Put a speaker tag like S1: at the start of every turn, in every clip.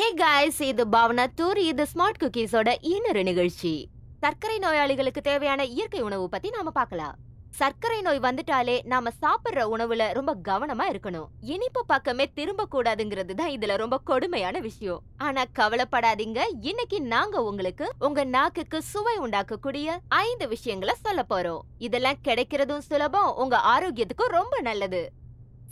S1: hey guys இது பாவனா தூர் இது ஸ்மார்ட் குக்கீஸோட இன்னொரு நிகழ்ச்சி சர்க்கரை நோயாளிகளுக்கு தேவையான இயற்கை உணவு பத்தி நாம பாக்கலாம் சர்க்கரை நோய் வந்துட்டாலே நாம சாப்பிடுற உணவுல ரொம்ப கவனமா இருக்கணும் இனிப்பு பக்கமே திரும்ப கூடாதுங்கிறது தான் இதுல ரொம்ப கொடுமையான விஷயம் ஆனா கவலைப்படாதீங்க இன்னைக்கு நாங்க உங்களுக்கு உங்க நாக்குக்கு சுவை உண்டாக்கக்கூடிய ஐந்து விஷயங்களை சொல்ல போறோம் இதெல்லாம் கிடைக்கிறதும் சுலபம் உங்க ஆரோக்கியத்துக்கும் ரொம்ப நல்லது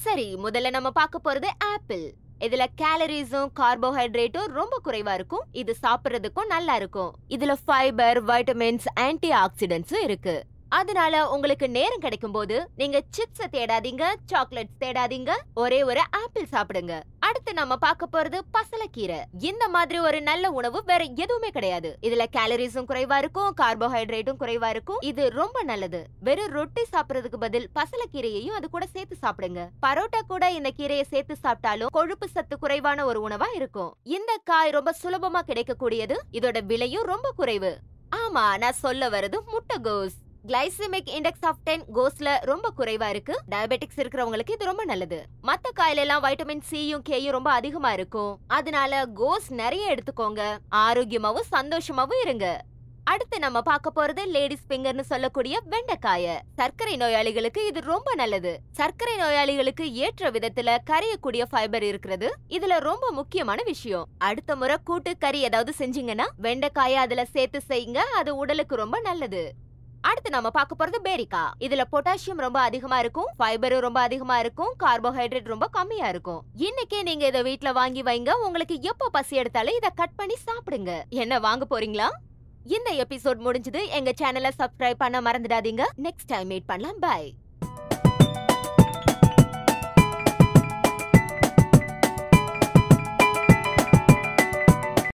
S1: சரி முதல்ல நம்ம பார்க்க போறது ஆப்பிள் இதுல கேலரிஸும் கார்போஹைட்ரேட்டும் ரொம்ப குறைவா இருக்கும் இது சாப்பிடுறதுக்கும் நல்லா இருக்கும் இதுல ஃபைபர் வைட்டமின்ஸ் ஆன்டி ஆக்சிடென்ட்ஸும் இருக்கு அதனால உங்களுக்கு நேரம் கிடைக்கும் போது நீங்க சிப்ஸ தேடாதீங்க சாக்லேட்ஸ் தேடாதீங்க ஒரே ஒரு ஆப்பிள் சாப்பிடுங்க அடுத்து நம்ம பார்க்க போறது பசலக்கீரை இந்த மாதிரி ஒரு நல்ல உணவு வேற எதுவுமே கிடையாது இதுல கேலரிஸும் குறைவா இருக்கும் கார்போஹைட்ரேட்டும் குறைவா இருக்கும் இது ரொம்ப நல்லது வெறும் ரொட்டி சாப்பிடுறதுக்கு பதில் பசலக்கீரையையும் அது கூட சேர்த்து சாப்பிடுங்க பரோட்டா கூட இந்த கீரையை சேர்த்து சாப்பிட்டாலும் கொழுப்பு சத்து குறைவான ஒரு உணவா இருக்கும் இந்த காய் ரொம்ப சுலபமா கிடைக்கக்கூடியது இதோட விலையும் ரொம்ப குறைவு ஆமா நான் சொல்ல வருது முட்டைகோஸ் கிளைசமிக் இண்டெக்ஸ் ஆஃப் டென் கோஸ்ல ரொம்ப குறைவா இருக்கு டயபெட்டிக்ஸ் இருக்கிறவங்களுக்கு இது ரொம்ப நல்லது மத்த காயில எல்லாம் வைட்டமின் சியும் கேயும் ரொம்ப அதிகமா இருக்கும் அதனால கோஸ் நிறைய எடுத்துக்கோங்க ஆரோக்கியமாவும் சந்தோஷமாவும் இருங்க அடுத்து நம்ம பார்க்க போறது லேடிஸ் பிங்கர்னு சொல்லக்கூடிய வெண்டைக்காய சர்க்கரை நோயாளிகளுக்கு இது ரொம்ப நல்லது சர்க்கரை நோயாளிகளுக்கு ஏற்ற விதத்துல கரையக்கூடிய ஃபைபர் இருக்கிறது இதுல ரொம்ப முக்கியமான விஷயம் அடுத்த முறை கூட்டு கறி ஏதாவது செஞ்சீங்கன்னா வெண்டைக்காய அதுல சேர்த்து செய்யுங்க அது உடலுக்கு ரொம்ப நல்லது அடுத்து நம்ம பார்க்க போறது பேரிக்கா இதுல பொட்டாசியம் ரொம்ப அதிகமா இருக்கும் ஃபைபரும் ரொம்ப அதிகமா இருக்கும் கார்போஹைட்ரேட் ரொம்ப கம்மியா இருக்கும் இன்னைக்கே நீங்க இதை வீட்ல வாங்கி வைங்க உங்களுக்கு எப்போ பசி எடுத்தாலும் இதை கட் பண்ணி சாப்பிடுங்க என்ன வாங்க போறீங்களா இந்த எபிசோட் முடிஞ்சது எங்க சேனலை சப்ஸ்கிரைப் பண்ண மறந்துடாதீங்க நெக்ஸ்ட் டைம் மீட் பண்ணலாம் பாய்